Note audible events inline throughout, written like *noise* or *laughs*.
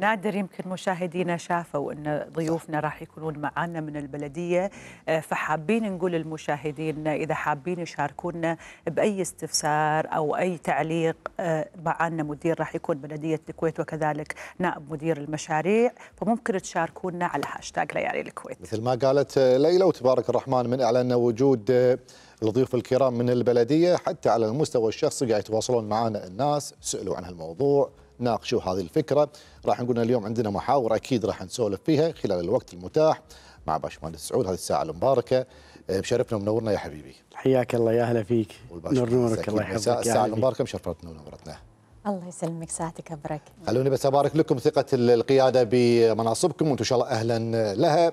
نادر يمكن مشاهدينا شافوا ان ضيوفنا راح يكونون معنا من البلديه آه، فحابين نقول للمشاهدين اذا حابين يشاركونا باي استفسار او اي تعليق آه، معنا مدير راح يكون بلديه الكويت وكذلك نائب مدير المشاريع فممكن تشاركونا على هاشتاج ليالي الكويت. مثل ما قالت آه، ليلى وتبارك الرحمن من اعلن وجود الضيوف الكرام من البلديه حتى على المستوى الشخصي قاعد يتواصلون معنا الناس سالوا عن هالموضوع ناقشوا هذه الفكره راح نقول اليوم عندنا محاور اكيد راح نسولف فيها خلال الوقت المتاح مع باشمهندس سعود هذه الساعه المباركه أه، بشرفنا ومنورنا يا حبيبي حياك الله يا اهلا فيك نور نورك الله يحفظك الساعه المباركه مشرفتنا ونورتنا الله يسلمك ساعتك ابرك خلوني بس ابارك لكم ثقه القياده بمناصبكم وانتم ان شاء الله اهلا لها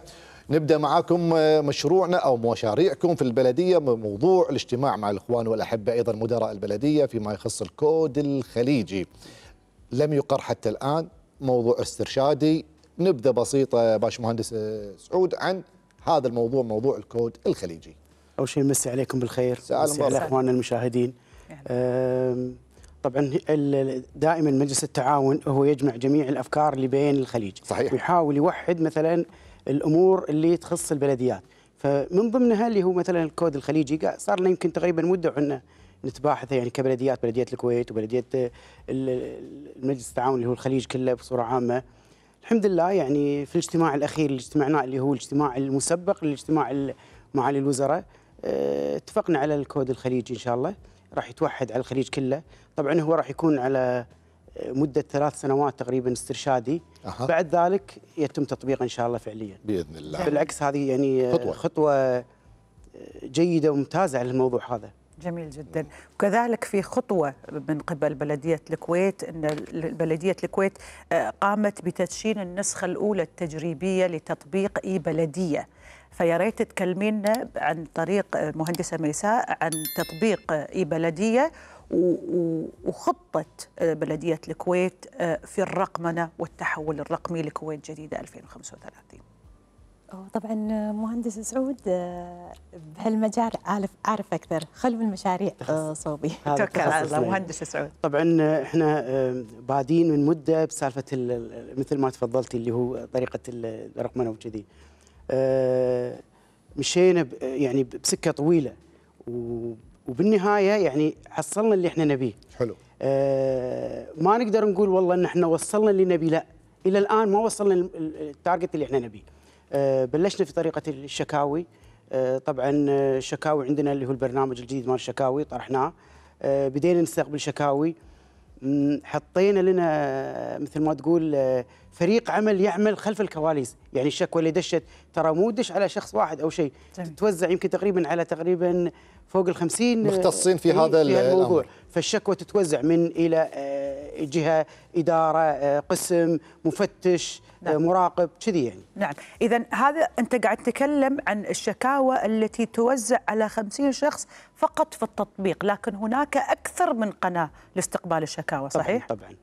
نبدا معاكم أه، مشروعنا او مشاريعكم في البلديه موضوع الاجتماع مع الاخوان والاحبه ايضا مدراء البلديه فيما يخص الكود الخليجي لم يقر حتى الآن موضوع استرشادي نبذة بسيطة باش مهندس آه، سعود عن هذا الموضوع موضوع الكود الخليجي أول شيء مسي عليكم بالخير مسي على أخواننا المشاهدين يعني. طبعا دائما مجلس التعاون هو يجمع جميع الافكار اللي بين الخليج صحيح ويحاول يوحد مثلا الامور اللي تخص البلديات فمن ضمنها اللي هو مثلا الكود الخليجي صار لنا يمكن تقريبا مده عندنا نتباحث يعني كبلديات بلديه الكويت وبلديه آه، المجلس التعاون اللي هو الخليج كله بصوره عامه الحمد لله يعني في الاجتماع الاخير اللي اجتمعناه اللي هو الاجتماع المسبق للاجتماع معالي الوزراء آه، اتفقنا على الكود الخليجي ان شاء الله راح يتوحد على الخليج كله طبعا هو راح يكون على آه، مده ثلاث سنوات تقريبا استرشادي أه. بعد ذلك يتم تطبيقه ان شاء الله فعليا باذن الله بالعكس هذه يعني خطوه, خطوة جيده وممتازه على الموضوع هذا جميل جدا وكذلك في خطوة من قبل بلدية الكويت أن بلدية الكويت آه، قامت بتدشين النسخة الأولى التجريبية لتطبيق إي بلدية فياريت تكلمينا عن طريق آه، مهندسة ميساء عن تطبيق آه، إي بلدية وخطة بلدية الكويت في الرقمنة والتحول الرقمي لكويت جديدة 2035 طبعا مهندس سعود آه، بهالمجال اعرف اعرف اكثر خلو المشاريع آه، صوبي توكل على الله مهندس سعود طبعا احنا آه، بادين من مده بسالفه مثل ما تفضلتي اللي هو طريقه الرقمنه وكذي مشينا يعني بسكه طويله وبالنهايه يعني حصلنا اللي احنا نبيه حلو ما نقدر نقول والله ان احنا وصلنا اللي نبيه لا الى الان ما وصلنا التارجت اللي احنا نبيه آه، بلشنا في طريقه الشكاوي آه، طبعا آه، الشكاوي عندنا اللي هو البرنامج الجديد مال الشكاوي طرحناه بدينا نستقبل شكاوي حطينا لنا مثل ما تقول فريق عمل يعمل خلف الكواليس يعني الشكوى اللي دشت ترى مو دش على شخص واحد او شيء تتوزع يمكن تقريبا على تقريبا فوق ال 50 آه، مختصين في إيه، هذا في الموضوع فالشكوى تتوزع من الى آه، جهه اداره آه، قسم مفتش نعم. مراقب كذي يعني نعم اذا هذا انت قاعد تتكلم عن الشكاوى التي توزع على 50 شخص فقط في التطبيق لكن هناك اكثر من قناه لاستقبال الشكاوى صحيح طبعا, طبعاً.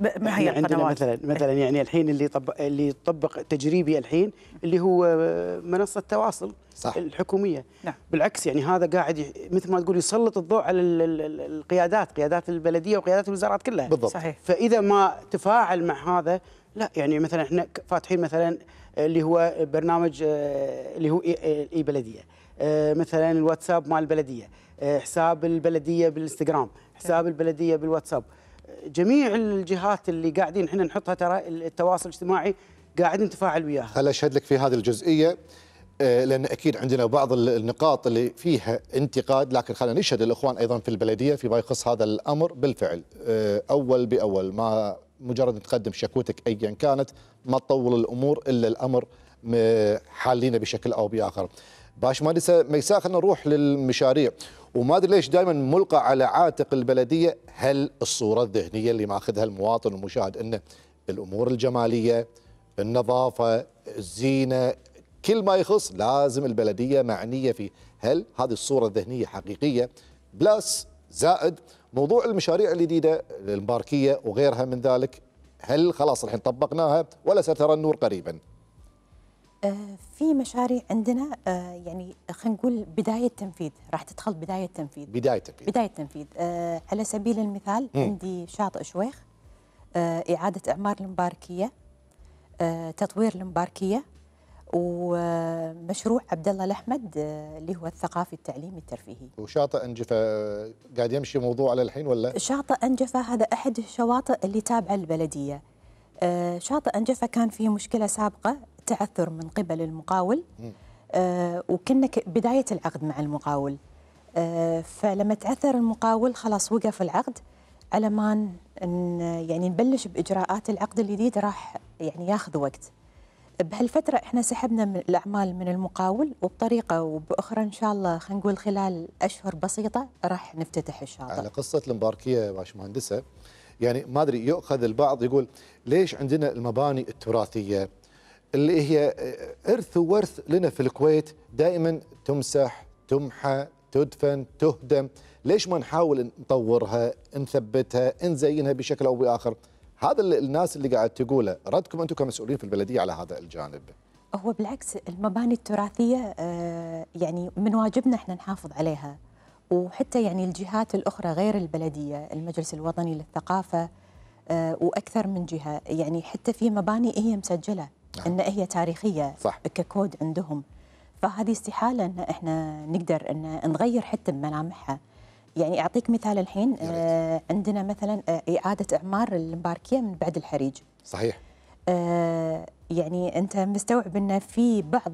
ما هي القنوات؟ مثلا إيه. مثلا يعني الحين اللي طب اللي طبق تجريبي الحين اللي هو منصه تواصل صح. الحكوميه نعم. بالعكس يعني هذا قاعد مثل ما تقول يسلط الضوء على القيادات قيادات البلديه وقيادات الوزارات كلها بالضبط صحيح. فاذا ما تفاعل مع هذا لا يعني مثلا احنا فاتحين مثلا اللي هو برنامج آه، اللي هو اي بلديه آه، مثلا الواتساب مال البلديه آه، حساب البلديه بالانستغرام إيه. حساب البلديه بالواتساب جميع الجهات اللي قاعدين احنا نحطها ترى التواصل الاجتماعي قاعد نتفاعل وياها خل اشهد لك في هذه الجزئيه آه، لان اكيد عندنا بعض النقاط اللي فيها انتقاد لكن خلينا نشهد الاخوان ايضا في البلديه فيما يخص هذا الامر بالفعل آه، اول باول ما مجرد تقدم شكوتك ايا كانت ما تطول الامور الا الامر حالينا بشكل او باخر باش ما ميساء خلينا نروح للمشاريع وما ادري ليش دائما ملقى على عاتق البلديه هل الصوره الذهنيه اللي ماخذها المواطن والمشاهد انه الامور الجماليه النظافه الزينه كل ما يخص لازم البلديه معنيه فيه هل هذه الصوره الذهنيه حقيقيه بلس زائد موضوع المشاريع الجديده الباركيه وغيرها من ذلك هل خلاص الحين طبقناها ولا سترى النور قريبا آه، في مشاريع عندنا آه، يعني خلينا نقول بدايه تنفيذ راح تدخل بدايه تنفيذ بدايه تنفيذ بدايه تنفيذ آه، على سبيل المثال م. عندي شاطئ شويخ اعاده اعمار المباركيه تطوير المباركيه ومشروع عبد الله الاحمد اللي هو الثقافي التعليمي الترفيهي. وشاطئ انجفه قاعد يمشي موضوع على الحين ولا؟ شاطئ انجفه هذا احد الشواطئ اللي تابعه للبلديه. شاطئ انجفه كان فيه مشكله سابقه تعثر من قبل المقاول آه، وكنا بداية العقد مع المقاول آه، فلما تعثر المقاول خلاص وقف العقد على ما يعني نبلش باجراءات العقد الجديد راح يعني ياخذ وقت بهالفتره احنا سحبنا من الاعمال من المقاول وبطريقه وباخرى ان شاء الله خلينا نقول خلال اشهر بسيطه راح نفتتح الشاطئ على قصه المباركيه باشمهندسه يعني ما ادري يؤخذ البعض يقول ليش عندنا المباني التراثيه اللي هي إرث آه، وورث لنا في الكويت دائما تمسح تمحى تدفن تهدم ليش ما نحاول نطورها نثبتها نزينها بشكل أو بآخر هذا اللي الناس اللي قاعد تقوله ردكم أنتم كمسؤولين في البلدية على هذا الجانب هو بالعكس المباني التراثية آه، يعني من واجبنا احنا نحافظ عليها وحتى يعني الجهات الأخرى غير البلدية المجلس الوطني للثقافة آه، وأكثر من جهة يعني حتى في مباني هي مسجلة نعم. ان هي تاريخيه صح. ككود عندهم فهذه استحاله ان احنا نقدر ان نغير حتى ملامحها يعني اعطيك مثال الحين آه عندنا مثلا آه، اعاده اعمار المباركيه من بعد الحريج صحيح آه يعني انت مستوعب ان في بعض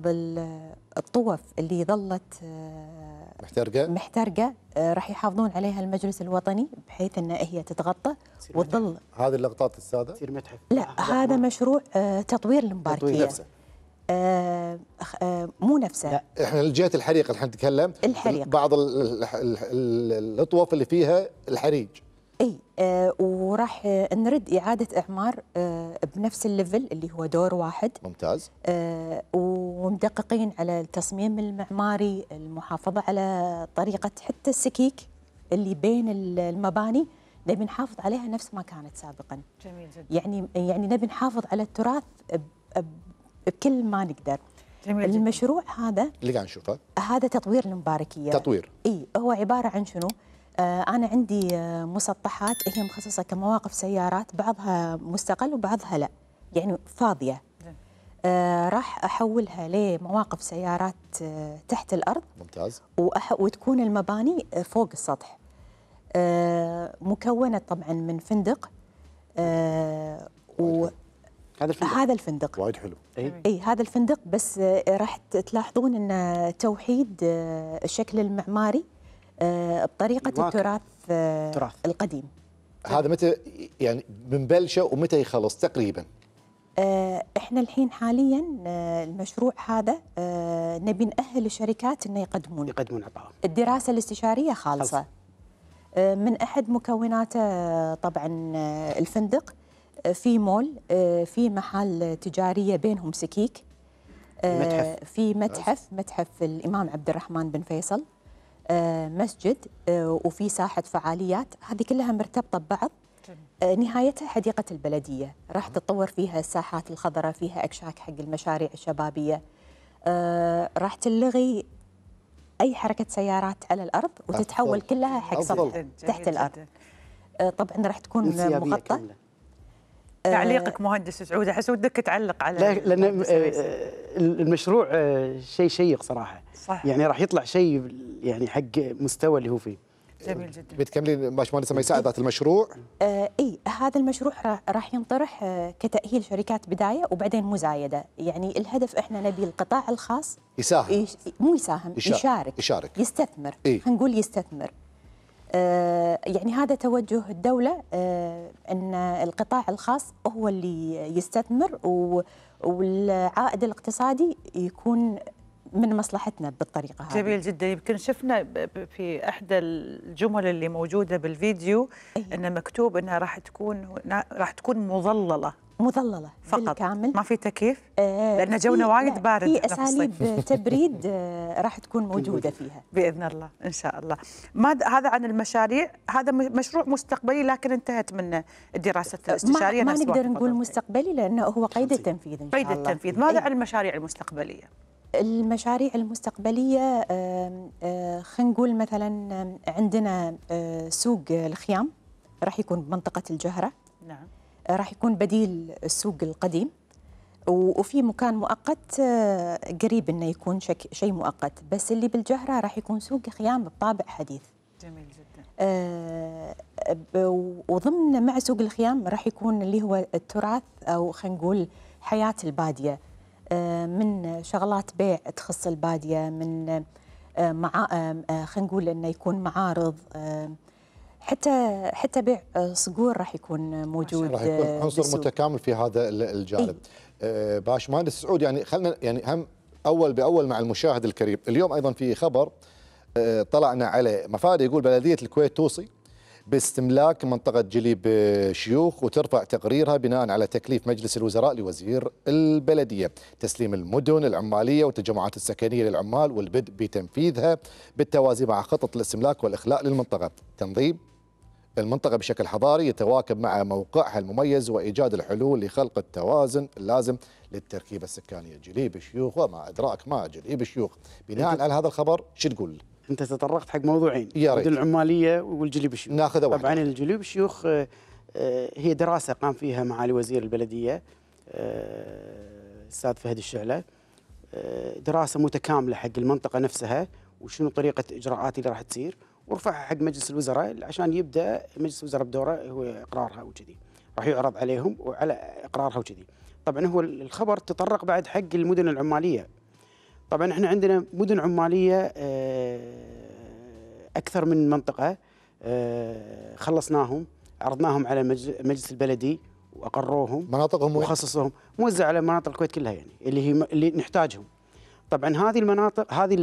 الطوف اللي ظلت آه محترقه محترقه آه، راح يحافظون عليها المجلس الوطني بحيث ان هي تتغطى وتظل هذه اللقطات الساده تصير متحف لا هذا مشروع آه، تطوير المباركيه تطوير نفسه آه آه مو نفسه لا. احنا الجهه الحريق الحين احنا نتكلم الحريق بعض الاطواف اللي فيها الحريج اي آه وراح نرد اعاده اعمار آه بنفس الليفل اللي هو دور واحد ممتاز آه ومدققين على التصميم المعماري المحافظه على طريقه حتى السكيك اللي بين المباني نبي نحافظ عليها نفس ما كانت سابقا جميل جدا يعني يعني نبي نحافظ على التراث بكل ما نقدر جميل المشروع جداً. هذا اللي قاعد نشوفه هذا تطوير المباركيه تطوير اي هو عباره عن شنو؟ آه، أنا عندي آه، مسطحات هي مخصصة كمواقف سيارات بعضها مستقل وبعضها لا يعني فاضية آه راح احولها لمواقف سيارات آه تحت الارض ممتاز وأح... وتكون المباني آه فوق السطح آه، مكونه طبعا من فندق هذا الفندق هذا الفندق وايد حلو اي اي هذا الفندق بس راح تلاحظون ان توحيد الشكل المعماري آه، بطريقه التراث آه، تراث. القديم هذا متى يعني بنبلشه ومتى يخلص تقريبا؟ آه، احنا الحين حاليا المشروع هذا نبي نأهل الشركات انه يقدمون يقدمون عطاء الدراسه الاستشاريه خالصه خلص. من احد مكوناته طبعا الفندق في مول في محل تجاريه بينهم سكيك متحف في متحف متحف الامام عبد الرحمن بن فيصل آه، مسجد آه، وفي ساحه فعاليات هذه كلها مرتبطه ببعض آه، نهايتها حديقه البلديه راح تتطور فيها الساحات الخضراء فيها اكشاك حق المشاريع الشبابيه راح تلغي اي حركه سيارات على الارض وتتحول كلها حق سطح تحت الارض طبعا راح تكون مغطى تعليقك مهندس سعود احس ودك تعلق على لا لان آه، المشروع آه، شيء شيق صراحه صح يعني راح يطلع شيء يعني حق مستوى اللي هو فيه جميل جدا بتكملي باشمهندس ميساء ذات المشروع آه اي هذا المشروع راح ينطرح آه، كتاهيل شركات بدايه وبعدين مزايده يعني الهدف احنا نبي القطاع الخاص يساهم مو يساهم يشارك يشارك يستثمر إيه؟ خلينا نقول يستثمر آه، يعني هذا توجه الدولة آه، أن القطاع الخاص هو اللي يستثمر والعائد الاقتصادي يكون من مصلحتنا بالطريقة هذه جميل جدا يمكن شفنا في إحدى الجمل اللي موجودة بالفيديو أيه. أن مكتوب أنها راح تكون راح تكون مظللة مظلله فقط بالكامل ما في تكييف آه لان جونا وايد بارد في اساليب *laughs* تبريد آه راح تكون *laughs* موجوده فيها باذن الله ان شاء الله ما هذا عن المشاريع هذا مشروع مستقبلي لكن انتهت منه الدراسه الاستشاريه ما, ما نقدر نقول مستقبلي لانه هو قيد التنفيذ ان شاء الله قيد التنفيذ ماذا إيه. عن المشاريع المستقبليه المشاريع المستقبلية آه، خلينا نقول مثلا عندنا آه، سوق الخيام راح يكون بمنطقة الجهرة نعم راح يكون بديل السوق القديم وفي مكان مؤقت آه، قريب انه يكون شيء مؤقت بس اللي بالجهره راح يكون سوق خيام بطابع حديث جميل جدا آه وضمن مع سوق الخيام راح يكون اللي هو التراث او خلينا نقول حياه الباديه آه من شغلات بيع تخص الباديه من آه مع آه، خلينا نقول انه يكون معارض آه، حتى حتى بيع صقور راح يكون موجود راح يكون آه، عنصر متكامل في هذا الجانب إيه؟ باش مهندس سعود يعني خلينا يعني هم اول باول مع المشاهد الكريم اليوم ايضا في خبر آه، طلعنا عليه مفاد يقول بلديه الكويت توصي باستملاك منطقة جليب شيوخ وترفع تقريرها بناء على تكليف مجلس الوزراء لوزير البلدية تسليم المدن العمالية والتجمعات السكنية للعمال والبدء بتنفيذها بالتوازي مع خطط الاستملاك والإخلاء للمنطقة تنظيم المنطقة بشكل حضاري يتواكب مع موقعها المميز وإيجاد الحلول لخلق التوازن اللازم للتركيبة السكانية جليب الشيوخ وما أدراك ما جليب الشيوخ بناء على هذا الخبر شو تقول؟ أنت تطرقت حق موضوعين يا ريت العمالية والجليب الشيوخ ناخذ واحدة طبعا الجليب الشيوخ آه، آه، هي دراسة قام فيها معالي وزير البلدية الأستاذ آه، فهد الشعلة دراسة متكاملة حق المنطقة نفسها وشنو طريقة إجراءات اللي راح تصير ورفعها حق مجلس الوزراء عشان يبدا مجلس الوزراء بدوره هو اقرارها وكذي راح يعرض عليهم وعلى اقرارها وكذي طبعا هو الخبر تطرق بعد حق المدن العماليه طبعا احنا عندنا مدن عماليه آه، اكثر من منطقه آه، خلصناهم عرضناهم على مجلس البلدي واقروهم مناطقهم وخصصوهم موزع على مناطق الكويت كلها يعني اللي هي اللي نحتاجهم طبعا هذه المناطق هذه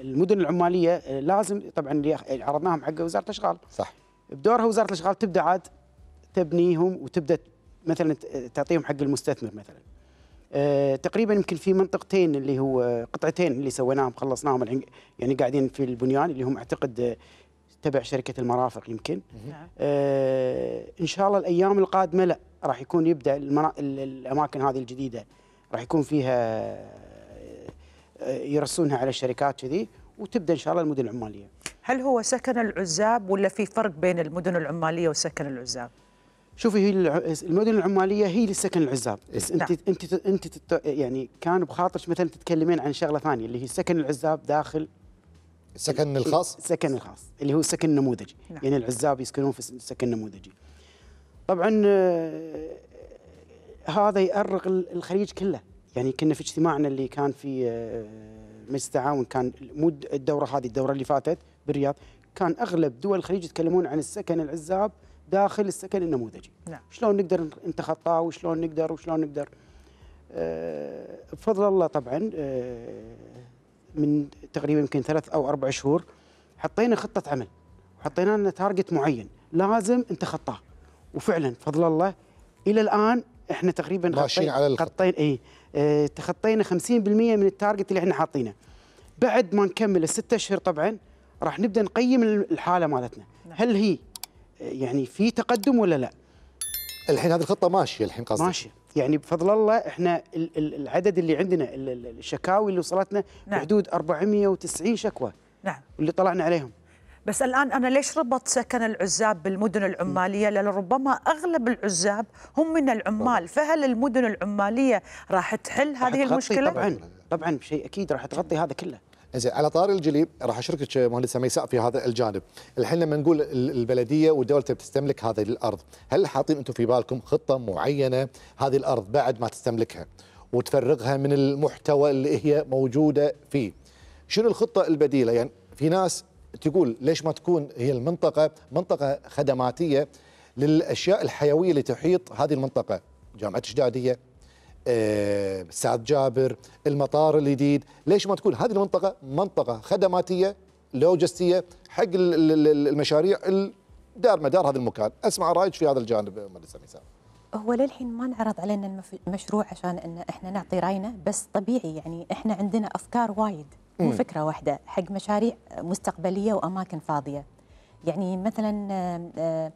المدن العماليه آه، لازم طبعا اللي عرضناهم حق وزاره الاشغال صح بدورها وزاره الاشغال تبدا عاد تبنيهم وتبدا مثلا تعطيهم حق المستثمر مثلا آه، تقريبا يمكن في منطقتين اللي هو قطعتين اللي سويناهم خلصناهم الحين يعني قاعدين في البنيان اللي هم اعتقد آه، تبع شركه المرافق يمكن ان شاء الله الايام القادمه لا راح يكون يبدا الاماكن هذه الجديده راح يكون فيها يرسونها على الشركات كذي وتبدا ان شاء الله المدن العماليه. هل هو سكن العزاب ولا في فرق بين المدن العماليه وسكن العزاب؟ شوفي هي المدن العماليه هي للسكن العزاب إيه. بس انت نعم. انت انت يعني كان بخاطرك مثلا تتكلمين عن شغله ثانيه اللي هي سكن العزاب داخل السكن الخاص؟ السكن الخاص اللي هو السكن النموذجي نعم. يعني العزاب يسكنون في السكن النموذجي. طبعا آه، هذا يأرق الخليج كله يعني كنا في اجتماعنا اللي كان في آه، مجلس التعاون كان مو الدوره هذه الدوره اللي فاتت بالرياض كان اغلب دول الخليج يتكلمون عن السكن العزاب داخل السكن النموذجي نعم. شلون نقدر نتخطاه وشلون نقدر وشلون نقدر آه، بفضل الله طبعا آه، من تقريبا يمكن ثلاث او اربع شهور حطينا خطه عمل وحطينا لنا تارجت معين لازم نتخطاه وفعلا بفضل الله الى الان احنا تقريبا ماشيين على الخط. اي آه، تخطينا 50% من التارجت اللي احنا حاطينه بعد ما نكمل الست اشهر طبعا راح نبدا نقيم الحاله مالتنا نعم. هل هي آه، يعني في تقدم ولا لا الحين هذه الخطه ماشيه الحين قصدك ماشيه يعني بفضل الله احنا العدد اللي عندنا الشكاوي اللي وصلتنا نعم. بحدود 490 شكوى نعم واللي طلعنا عليهم بس الآن أنا ليش ربط سكن العزاب بالمدن العمالية لان ربما أغلب العزاب هم من العمال فهل المدن العمالية راح تحل هذه المشكلة؟ طبعا طبعا شيء أكيد راح تغطي هذا كله زين على طار الجليب راح اشركك مهندسه ميساء في هذا الجانب، الحين لما نقول البلديه والدوله بتستملك هذه الارض، هل حاطين انتم في بالكم خطه معينه هذه الارض بعد ما تستملكها وتفرغها من المحتوى اللي هي موجوده فيه؟ شنو الخطه البديله؟ يعني في ناس تقول ليش ما تكون هي المنطقة منطقة خدماتية للأشياء الحيوية اللي تحيط هذه المنطقة جامعة الشدادية آه، سعد جابر المطار الجديد ليش ما تكون هذه المنطقة منطقة خدماتية لوجستية حق المشاريع دار مدار هذا المكان اسمع رايك في هذا الجانب مهندسه هو للحين ما انعرض علينا المشروع عشان ان احنا نعطي راينا بس طبيعي يعني احنا عندنا افكار وايد مو فكره واحده حق مشاريع مستقبليه واماكن فاضيه يعني مثلا آه، آه،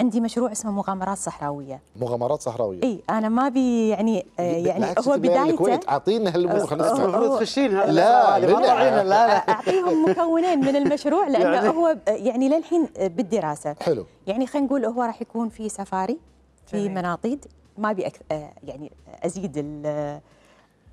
عندي مشروع اسمه مغامرات صحراويه مغامرات صحراويه اي انا ما بي يعني آه، يعني هو بدايته الكويت اعطينا هالامور خلينا نسمع المفروض تخشين لا لا لا اعطيهم مكونين من المشروع لانه يعني هو يعني للحين بالدراسه حلو يعني خلينا نقول هو راح يكون في سفاري في مناطيد ما ابي يعني ازيد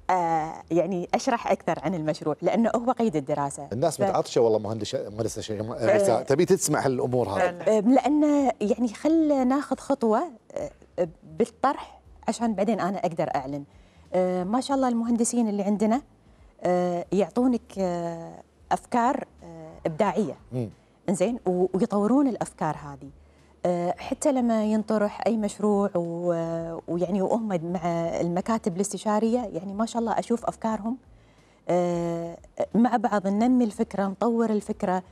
آه، يعني اشرح اكثر عن المشروع لانه هو قيد الدراسه الناس ف... متعطشه والله مهندس مهندسه شيء ف... تبي تسمع هالامور هذه آه، لانه يعني خل ناخذ خطوه آه، بالطرح عشان بعدين انا اقدر اعلن ما شاء الله المهندسين اللي عندنا يعطونك افكار ابداعيه انزين ويطورون الافكار هذه آه، حتى لما ينطرح اي مشروع آه، ويعني واهمد مع المكاتب الاستشاريه يعني ما شاء الله اشوف افكارهم آه، مع بعض ننمي الفكره نطور الفكره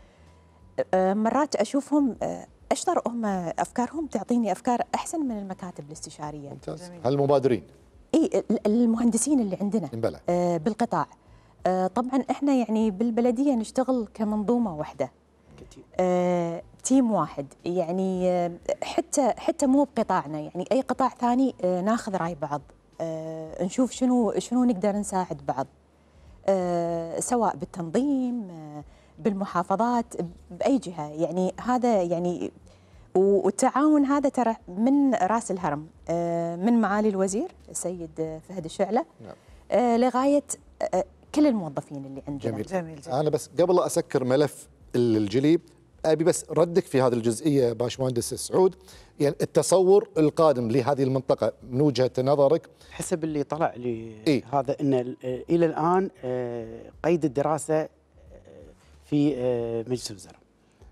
مرات اشوفهم اشطر هم افكارهم تعطيني افكار احسن من المكاتب الاستشاريه ممتاز هل المبادرين اي المهندسين اللي عندنا بلى. بالقطاع طبعا احنا يعني بالبلديه نشتغل كمنظومه واحده آه، تيم واحد يعني آه، حتى حتى مو بقطاعنا يعني اي قطاع ثاني آه، ناخذ راي بعض آه، نشوف شنو شنو نقدر نساعد بعض سواء بالتنظيم بالمحافظات باي جهه يعني هذا يعني والتعاون هذا ترى من راس الهرم من معالي الوزير السيد فهد الشعله نعم. لغايه كل الموظفين اللي عندنا جميل. جميل, جميل. انا بس قبل اسكر ملف الجليب ابي بس ردك في هذه الجزئيه باشمهندس سعود يعني التصور القادم لهذه المنطقه من وجهه نظرك حسب اللي طلع لي إيه؟ هذا ان الى الان آه، قيد الدراسه آه، في آه، مجلس الوزراء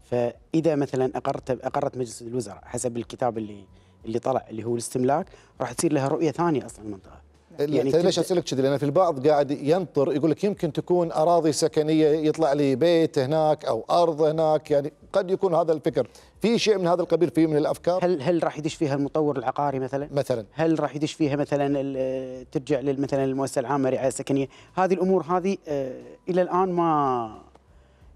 فاذا مثلا اقرت اقرت مجلس الوزراء حسب الكتاب اللي اللي طلع اللي هو الاستملاك راح تصير لها رؤيه ثانيه اصلا المنطقه يعني, يعني ليش اسالك كذي لان في البعض قاعد ينطر يقول لك يمكن تكون اراضي سكنيه يطلع لي بيت هناك او ارض هناك يعني قد يكون هذا الفكر في شيء من هذا القبيل فيه من الافكار هل هل راح يدش فيها المطور العقاري مثلا مثلا هل راح يدش فيها مثلا ترجع مثلا المؤسسه العامه رعايه سكنيه؟ هذه الامور هذه آه، الى الان ما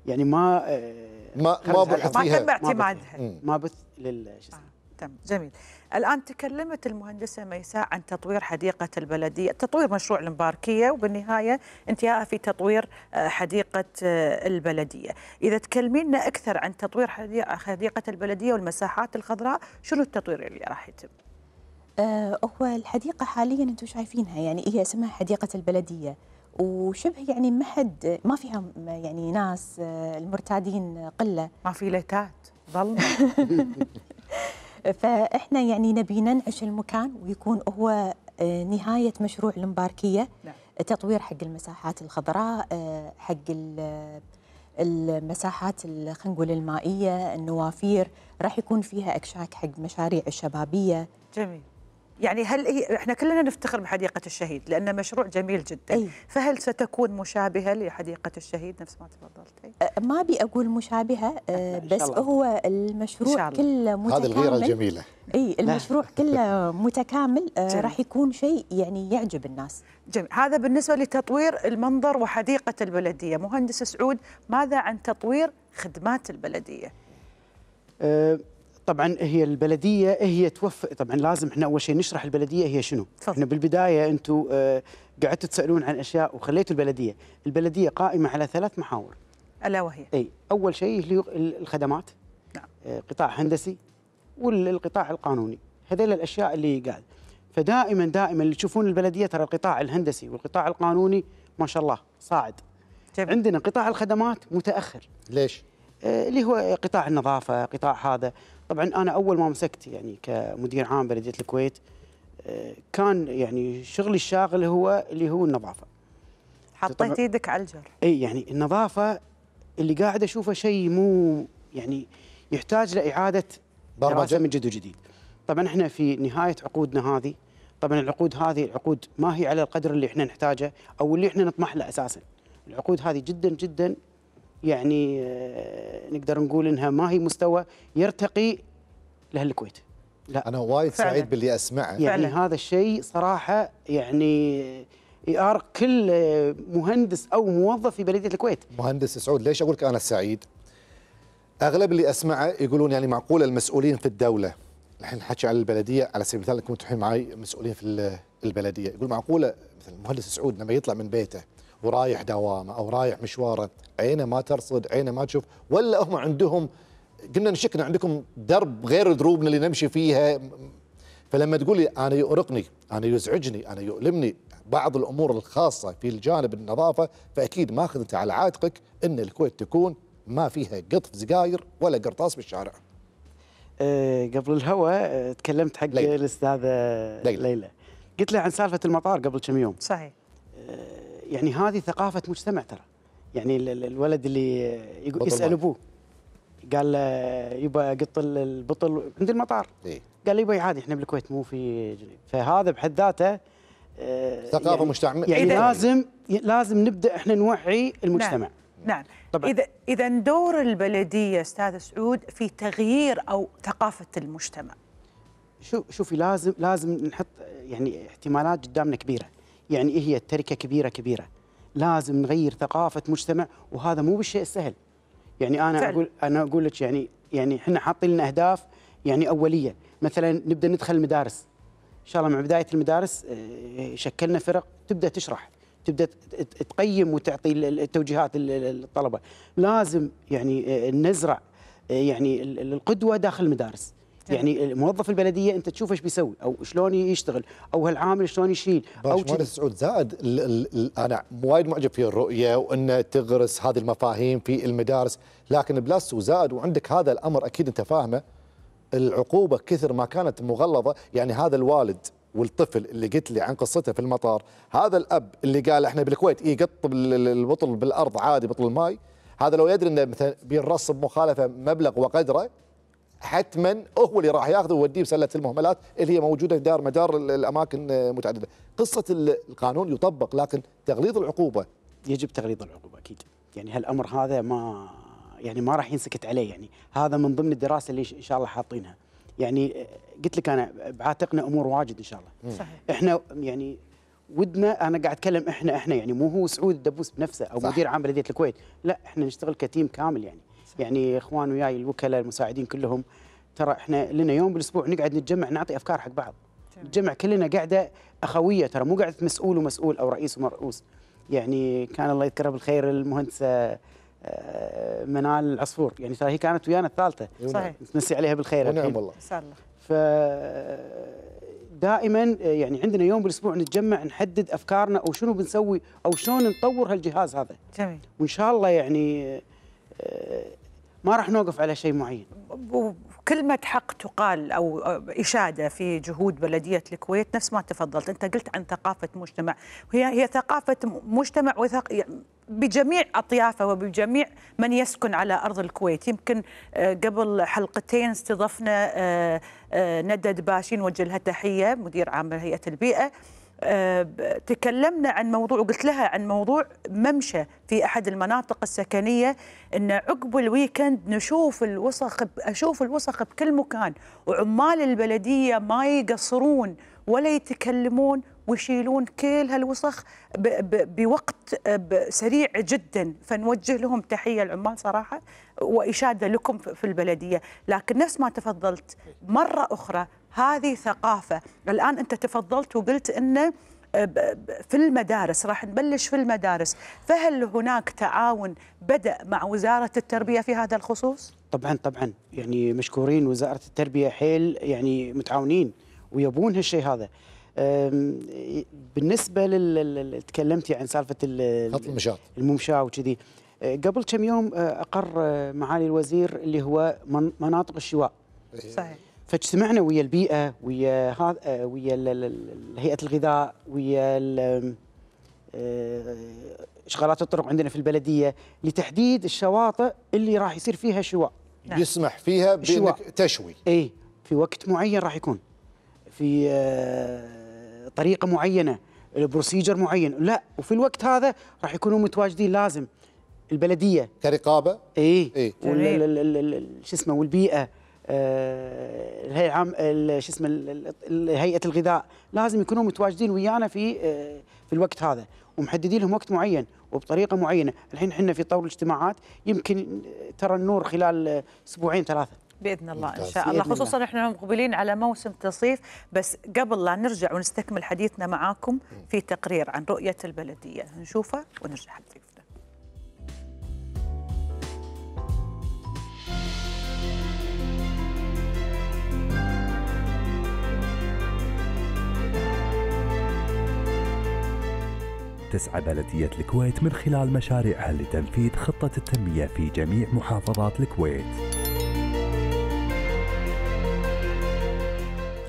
يعني ما آه، ما ما بث ما تم اعتمادها ما بث لل آه، تم جميل الآن تكلمت المهندسة ميساء عن تطوير حديقة البلدية تطوير مشروع المباركية وبالنهاية انتهاء في تطوير آه، حديقة آه، البلدية إذا تكلمينا أكثر عن تطوير حديقة البلدية والمساحات الخضراء شنو التطوير اللي راح يتم؟ آه، هو الحديقة حاليا أنتم شايفينها يعني هي اسمها حديقة البلدية وشبه يعني ما حد ما فيها يعني ناس المرتادين قله ما في ليتات ظلمه *laughs* فاحنا يعني نبي ننعش المكان ويكون هو آه، نهايه مشروع المباركيه نعم. تطوير حق المساحات الخضراء آه، حق آه، المساحات خلينا نقول المائيه النوافير راح يكون فيها اكشاك حق مشاريع الشبابيه جميل يعني هل هي احنا كلنا نفتخر بحديقه الشهيد لانه مشروع جميل جدا أي. فهل ستكون مشابهه لحديقه الشهيد نفس ما تفضلتي أه، ما ابي اقول مشابهه أه بس الله. هو المشروع كله متكامل هذه الغيره الجميله اي المشروع كله *laughs* متكامل آه راح يكون شيء يعني يعجب الناس جميل. هذا بالنسبه لتطوير المنظر وحديقه البلديه مهندس سعود ماذا عن تطوير خدمات البلديه أه طبعا هي البلديه هي توفق طبعا لازم احنا اول شيء نشرح البلديه هي شنو فضل. احنا بالبدايه انتم آه، قعدتوا تسالون عن اشياء وخليتوا البلديه البلديه قائمه على ثلاث محاور الا وهي اي اول شيء اللي الخدمات نعم. آه، قطاع هندسي والقطاع القانوني هذيل الاشياء اللي قاعد فدائما دائما اللي تشوفون البلديه ترى القطاع الهندسي والقطاع القانوني ما شاء الله صاعد جميل. عندنا قطاع الخدمات متاخر ليش آه، اللي هو قطاع النظافه قطاع هذا طبعا انا اول ما مسكت يعني كمدير عام بلديه الكويت آه، كان يعني شغلي الشاغل هو اللي هو النظافه حطيت ايدك على الجرح اي يعني النظافه اللي قاعد اشوفه شيء مو يعني يحتاج لاعاده برمجه من جد وجديد طبعا احنا في نهايه عقودنا هذه طبعا العقود هذه العقود ما هي على القدر اللي احنا نحتاجه او اللي احنا نطمح له اساسا العقود هذه جدا جدا يعني آه، نقدر نقول انها ما هي مستوى يرتقي لاهل الكويت لا انا وايد فعلا. سعيد باللي اسمعه يعني فعلا. هذا الشيء صراحه يعني آه، يار كل آه، مهندس او موظف في بلديه الكويت مهندس سعود ليش اقول لك انا سعيد اغلب اللي اسمعه يقولون يعني معقوله المسؤولين في الدوله الحين نحكي على البلديه على سبيل المثال انكم الحين معي مسؤولين في البلديه يقول معقوله مثل المهندس سعود لما يطلع من بيته ورايح دوامه او رايح مشواره عينه ما ترصد عينه ما تشوف ولا هم عندهم قلنا نشكنا عندكم درب غير دروبنا اللي نمشي فيها فلما تقول لي انا يؤرقني انا يزعجني انا يؤلمني بعض الامور الخاصه في الجانب النظافه فاكيد ماخذ انت على عاتقك ان الكويت تكون ما فيها قطف سجاير ولا قرطاس بالشارع. آه، قبل الهواء آه، تكلمت حق ليلة. الاستاذه ليلى. ليلى قلت له عن سالفه المطار قبل كم يوم. صحيح. آه، يعني هذه ثقافه مجتمع ترى يعني الولد اللي يسال ابوه قال يبا قط البطل عند المطار إيه؟ قال يبا عادي احنا بالكويت مو في فهذا بحد ذاته آه، ثقافه يعني مجتمع يعني لازم لازم نبدا احنا نوعي المجتمع نعم, نعم. طبعا اذا اذا دور البلديه استاذ سعود في تغيير او ثقافه المجتمع شو شوفي لازم لازم نحط يعني احتمالات قدامنا كبيره يعني إيه هي إيه تركه كبيره كبيره لازم نغير ثقافه مجتمع وهذا مو بالشيء السهل يعني انا فعلا. اقول انا اقول لك يعني يعني احنا حاطين لنا اهداف يعني اوليه مثلا نبدا ندخل المدارس ان شاء الله مع بدايه المدارس آه، شكلنا فرق تبدا تشرح تبدا تقيم وتعطي التوجيهات للطلبه لازم يعني آه، نزرع آه، يعني القدوه داخل المدارس يعني موظف البلديه انت تشوف ايش بيسوي او شلون يشتغل او هالعامل شلون يشيل او باشمهندس سعود زائد ال ال ال انا وايد معجب في الرؤيه وانه تغرس هذه المفاهيم في المدارس لكن بلس وزائد وعندك هذا الامر اكيد انت فاهمه العقوبه كثر ما كانت مغلظه يعني هذا الوالد والطفل اللي قلت لي عن قصته في المطار هذا الاب اللي قال احنا بالكويت اي قط البطل بالارض عادي بطل الماي هذا لو يدري انه مثلا بينرصب مخالفه مبلغ وقدره حتما هو اللي راح ياخذه ويوديه بسله المهملات اللي هي موجوده في دار مدار الاماكن آه، متعدده. قصه القانون يطبق لكن تغليظ العقوبه يجب تغليظ العقوبه اكيد، يعني هالامر هذا ما يعني ما راح ينسكت عليه يعني، هذا من ضمن الدراسه اللي ان شاء الله حاطينها. يعني آه، قلت لك انا بعاتقنا امور واجد ان شاء الله. صحيح. احنا يعني ودنا انا قاعد اتكلم احنا احنا يعني مو هو سعود الدبوس بنفسه او صح. مدير عام بلديه الكويت، لا احنا نشتغل كتيم كامل يعني. يعني اخوان وياي الوكلاء المساعدين كلهم ترى احنا لنا يوم بالاسبوع نقعد نتجمع نعطي افكار حق بعض نتجمع كلنا قاعده اخويه ترى مو قاعده مسؤول ومسؤول او رئيس ومرؤوس يعني كان الله يذكرها بالخير المهندسه آه، منال العصفور يعني ترى هي كانت ويانا الثالثه صحيح نعم. نمسي عليها بالخير ونعم والله ف دائما يعني عندنا يوم بالاسبوع نتجمع نحدد افكارنا او شنو بنسوي او شلون نطور هالجهاز هذا جميل وان شاء الله يعني آه، ما راح نوقف على شيء معين وكلمة حق تقال أو إشادة في جهود بلدية الكويت نفس ما تفضلت أنت قلت عن ثقافة مجتمع وهي هي ثقافة مجتمع وثق... بجميع أطيافه وبجميع من يسكن على أرض الكويت يمكن آه، قبل حلقتين استضفنا آه، آه، ندى دباشي نوجه لها تحية مدير عام هيئة البيئة تكلمنا عن موضوع وقلت لها عن موضوع ممشى في احد المناطق السكنيه ان عقب الويكند نشوف الوسخ اشوف الوسخ بكل مكان وعمال البلديه ما يقصرون ولا يتكلمون ويشيلون كل هالوسخ بوقت سريع جدا فنوجه لهم تحيه العمال صراحه واشاده لكم في البلديه، لكن نفس ما تفضلت مره اخرى هذه ثقافة الآن أنت تفضلت وقلت أنه آه، في المدارس راح نبلش في المدارس فهل هناك تعاون بدأ مع وزارة التربية في هذا الخصوص؟ طبعا طبعا يعني مشكورين وزارة التربية حيل يعني متعاونين ويبون هالشيء هذا بالنسبة لل تكلمتي عن سالفة الممشاة الممشاة وكذي آه، قبل كم يوم آه، أقر معالي الوزير اللي هو مناطق الشواء صحيح فاجتمعنا ويا البيئه ويا هذا آه، ويا هيئه الغذاء ويا آه، اشغالات الطرق عندنا في البلديه لتحديد الشواطئ اللي راح يصير فيها شواء نعم. يسمح فيها بانك تشوي اي في وقت معين راح يكون في آه، طريقه معينه البروسيجر معين لا وفي الوقت هذا راح يكونوا متواجدين لازم البلديه كرقابه اي اي شو اسمه والبيئه آه، الهيئه شو اسمه هيئه الغذاء لازم يكونوا متواجدين ويانا في آه، في الوقت هذا ومحددين لهم وقت معين وبطريقه معينه، الحين احنا في طور الاجتماعات يمكن آه، ترى النور خلال اسبوعين ثلاثه. باذن الله ان شاء الله خصوصا احنا مقبلين على موسم تصيف بس قبل لا نرجع ونستكمل حديثنا معاكم في تقرير عن رؤيه البلديه نشوفه ونرجع حبيبي. تسعى بلدية الكويت من خلال مشاريعها لتنفيذ خطة التنمية في جميع محافظات الكويت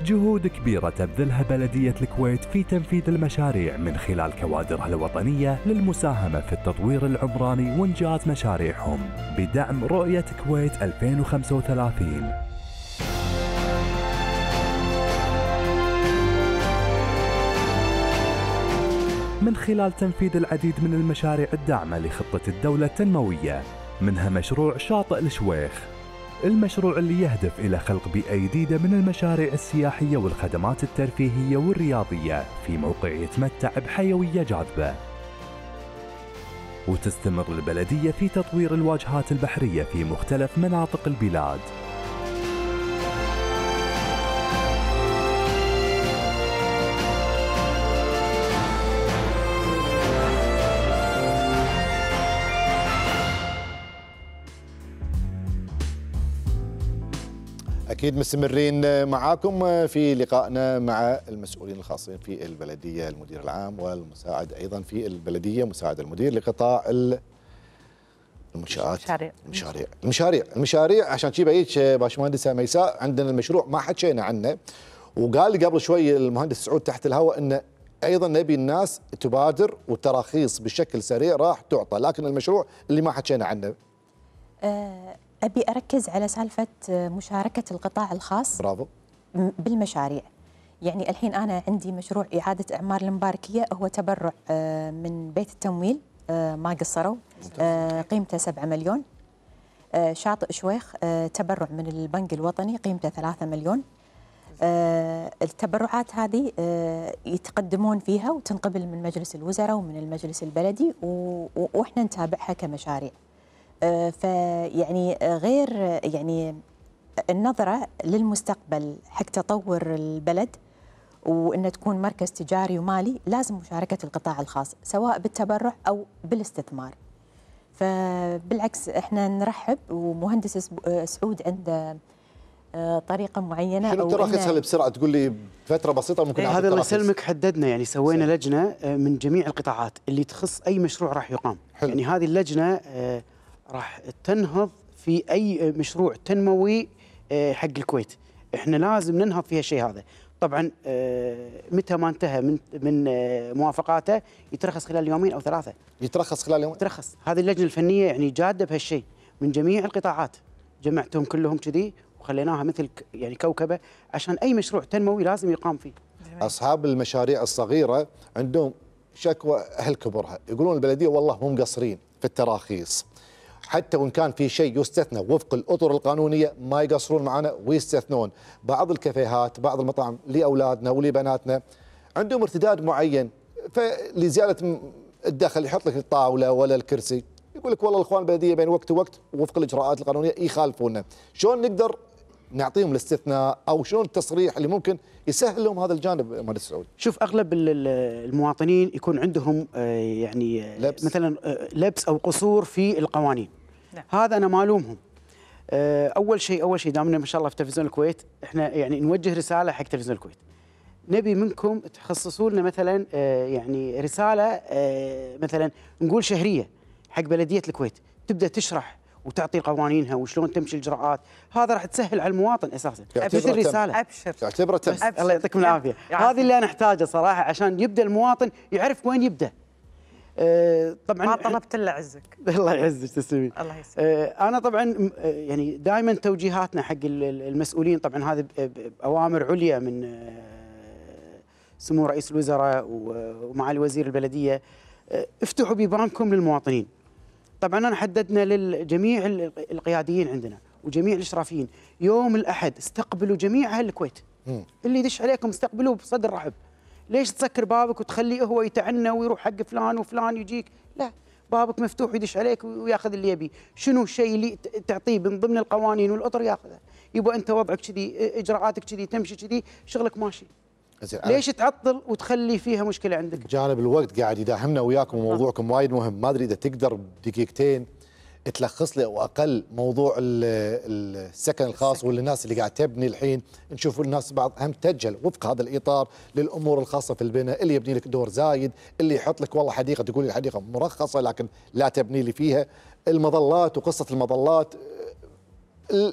جهود كبيرة تبذلها بلدية الكويت في تنفيذ المشاريع من خلال كوادرها الوطنية للمساهمة في التطوير العمراني وإنجاز مشاريعهم بدعم رؤية كويت 2035 من خلال تنفيذ العديد من المشاريع الداعمة لخطة الدولة التنموية منها مشروع شاطئ الشويخ المشروع اللي يهدف إلى خلق بيئة جديدة من المشاريع السياحية والخدمات الترفيهية والرياضية في موقع يتمتع بحيوية جاذبة وتستمر البلدية في تطوير الواجهات البحرية في مختلف مناطق البلاد أكيد مستمرين معاكم في لقائنا مع المسؤولين الخاصين في البلدية المدير العام والمساعد أيضا في البلدية مساعد المدير لقطاع المنشآت المشاريع المشاريع المشاريع المشاريع عشان شي بعيد باشمهندسة ميساء عندنا المشروع ما حكينا عنه وقال قبل شوي المهندس سعود تحت الهواء أنه ايضا نبي الناس تبادر والتراخيص بشكل سريع راح تعطى لكن المشروع اللي ما حكينا عنه آه، ابي اركز على سالفه آه، مشاركه القطاع الخاص برافو بالمشاريع يعني الحين انا عندي مشروع اعاده اعمار المباركيه هو تبرع آه، من بيت التمويل آه، ما قصروا قيمته 7 مليون شاطئ شويخ تبرع من البنك الوطني قيمته 3 مليون التبرعات هذه يتقدمون فيها وتنقبل من مجلس الوزراء ومن المجلس البلدي واحنا نتابعها كمشاريع آه، فيعني آه، غير آه، يعني النظرة للمستقبل حق تطور البلد وأن تكون مركز تجاري ومالي لازم مشاركة القطاع الخاص سواء بالتبرع أو بالاستثمار فبالعكس احنا نرحب ومهندس سعود عنده طريقه معينه شنو تراخصها بسرعه تقول لي فتره بسيطه ممكن إيه، هذا الله يسلمك حددنا يعني سوينا لجنه من جميع القطاعات اللي تخص اي مشروع راح يقام حلو. يعني هذه اللجنه راح تنهض في اي مشروع تنموي آه، حق الكويت احنا لازم ننهض في هالشيء هذا طبعا آه، متى ما انتهى من من آه، موافقاته يترخص خلال يومين او ثلاثه يترخص خلال يومين يترخص هذه اللجنه الفنيه يعني جاده بهالشيء من جميع القطاعات جمعتهم كلهم كذي وخليناها مثل يعني كوكبه عشان اي مشروع تنموي لازم يقام فيه اصحاب المشاريع الصغيره عندهم شكوى اهل كبرها يقولون البلديه والله هم مقصرين في التراخيص حتى وان كان في شيء يستثنى وفق الاطر القانونيه ما يقصرون معنا ويستثنون بعض الكافيهات بعض المطاعم لاولادنا ولبناتنا عندهم ارتداد معين فلزياده الدخل يحط لك الطاوله ولا الكرسي يقول لك والله الاخوان البلديه بين وقت ووقت وفق الاجراءات القانونيه يخالفونا شلون نقدر نعطيهم الاستثناء او شلون التصريح اللي ممكن يسهل لهم هذا الجانب مال السعود شوف اغلب المواطنين يكون عندهم آه، يعني آه، لبس. مثلا آه، لبس او قصور في القوانين نعم. هذا انا مالومهم اول شيء اول شيء دامنا ما شاء الله في تلفزيون الكويت احنا يعني نوجه رساله حق تلفزيون الكويت نبي منكم تخصصوا لنا مثلا يعني رساله مثلا نقول شهريه حق بلديه الكويت تبدا تشرح وتعطي قوانينها وشلون تمشي الاجراءات هذا راح تسهل على المواطن اساسا ابشر رساله ابشر تعتبره تم الله يعطيكم العافيه هذه اللي انا احتاجه صراحه عشان يبدا المواطن يعرف وين يبدا أه طبعا ما طلبت الا عزك *laughs* الله يعزك تسلمي الله يسلمك أه انا طبعا أه، يعني دائما توجيهاتنا حق المسؤولين طبعا هذه باوامر عليا من أه، سمو رئيس الوزراء ومعالي وزير البلديه أه، افتحوا بيبانكم للمواطنين طبعا انا حددنا لجميع القياديين عندنا وجميع الاشرافيين يوم الاحد استقبلوا جميع اهل الكويت اللي يدش عليكم استقبلوه بصدر رحب ليش تسكر بابك وتخليه هو يتعنى ويروح حق فلان وفلان يجيك لا بابك مفتوح يدش عليك وياخذ اللي يبي شنو الشيء اللي تعطيه من ضمن القوانين والاطر ياخذه يبقى انت وضعك كذي اجراءاتك كذي تمشي كذي شغلك ماشي ليش تعطل وتخلي فيها مشكله عندك؟ جانب الوقت قاعد يداهمنا وياكم وموضوعكم آه. وايد مهم ما ادري اذا تقدر بدقيقتين تلخص لي او اقل موضوع السكن الخاص والناس اللي قاعد تبني الحين نشوف الناس بعض هم تجل وفق هذا الاطار للامور الخاصه في البناء اللي يبني لك دور زايد اللي يحط لك والله حديقه تقول الحديقه مرخصه لكن لا تبني لي فيها المظلات وقصه المظلات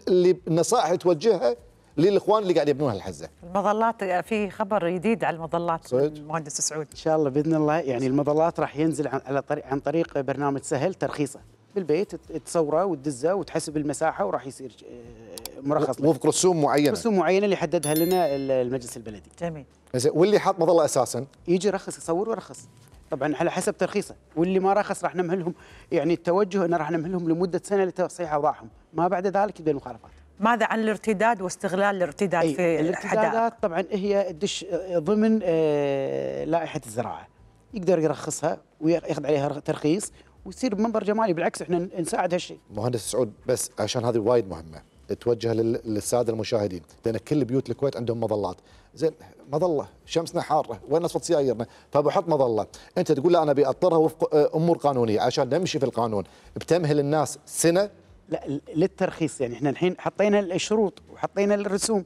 اللي النصائح توجهها للاخوان اللي قاعد يبنون هالحزه. المظلات في خبر جديد على المظلات المهندس سعود. ان شاء الله باذن الله يعني المظلات راح ينزل على طريق عن طريق برنامج سهل ترخيصه بالبيت تصوره وتدزه وتحسب المساحه وراح يصير آه، مرخص وفق رسوم معينه رسوم معينه اللي حددها لنا المجلس البلدي. جميل. واللي حاط مظله اساسا يجي يرخص يصور ويرخص. طبعا على حسب ترخيصه واللي ما رخص راح نمهلهم يعني التوجه انه راح نمهلهم لمده سنه لتصحيح اوضاعهم ما بعد ذلك يبدا المخالفات ماذا عن الارتداد واستغلال الارتداد أي في الارتدادات الحدائق؟ طبعا هي تدش آه، ضمن آه، لائحه الزراعه يقدر يرخصها وياخذ عليها ترخيص ويصير منظر جمالي بالعكس احنا نساعد هالشيء مهندس سعود بس عشان هذه وايد مهمه توجه للساده المشاهدين لان كل بيوت الكويت عندهم مظلات زين مظله شمسنا حاره وين نصفط سيايرنا فبحط طيب مظله انت تقول لا انا بأطرها وفق آه، امور قانونيه عشان نمشي في القانون بتمهل الناس سنه لا للترخيص يعني احنا الحين حطينا الشروط وحطينا الرسوم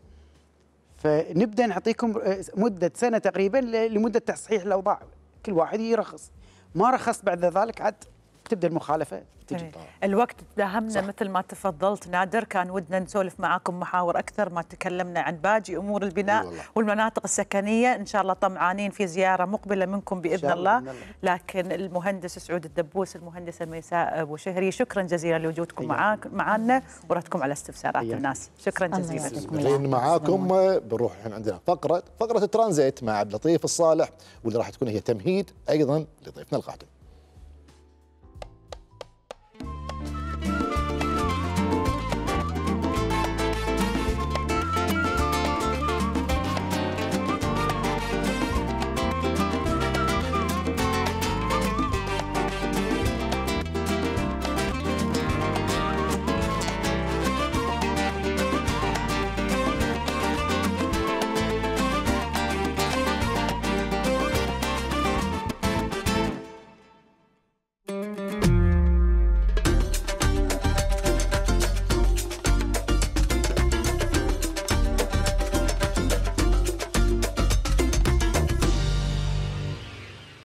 فنبدا نعطيكم آه، مده سنه تقريبا لمده تصحيح الاوضاع كل واحد يرخص ما رخص بعد ذلك عاد تبدا المخالفه تجي إيه. الوقت داهمنا مثل ما تفضلت نادر كان ودنا نسولف معاكم محاور اكثر ما تكلمنا عن باقي امور البناء والمناطق السكنيه ان شاء الله طمعانين في زياره مقبله منكم باذن الله. الله لكن المهندس سعود الدبوس المهندسه ميساء ابو شهري شكرا جزيلا لوجودكم معاك معنا وردكم على استفسارات أيام. الناس شكرا جزيلا لكم معاكم بنروح عندنا فقره فقره الترانزيت مع عبد اللطيف الصالح واللي راح تكون هي تمهيد ايضا لضيفنا القادم